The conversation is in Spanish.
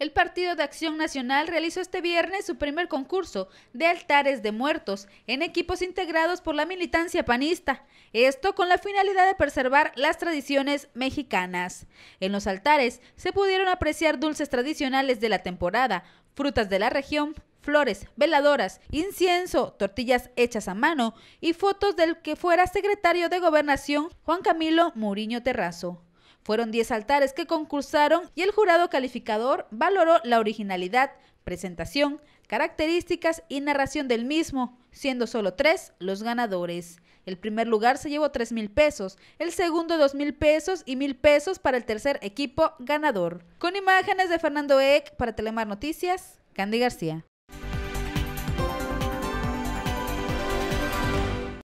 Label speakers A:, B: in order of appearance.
A: El Partido de Acción Nacional realizó este viernes su primer concurso de altares de muertos en equipos integrados por la militancia panista, esto con la finalidad de preservar las tradiciones mexicanas. En los altares se pudieron apreciar dulces tradicionales de la temporada, frutas de la región, flores, veladoras, incienso, tortillas hechas a mano y fotos del que fuera secretario de Gobernación Juan Camilo Muriño Terrazo. Fueron 10 altares que concursaron y el jurado calificador valoró la originalidad, presentación, características y narración del mismo, siendo solo tres los ganadores. El primer lugar se llevó 3 mil pesos, el segundo 2 mil pesos y mil pesos para el tercer equipo ganador. Con imágenes de Fernando Eck para Telemar Noticias, Candy García.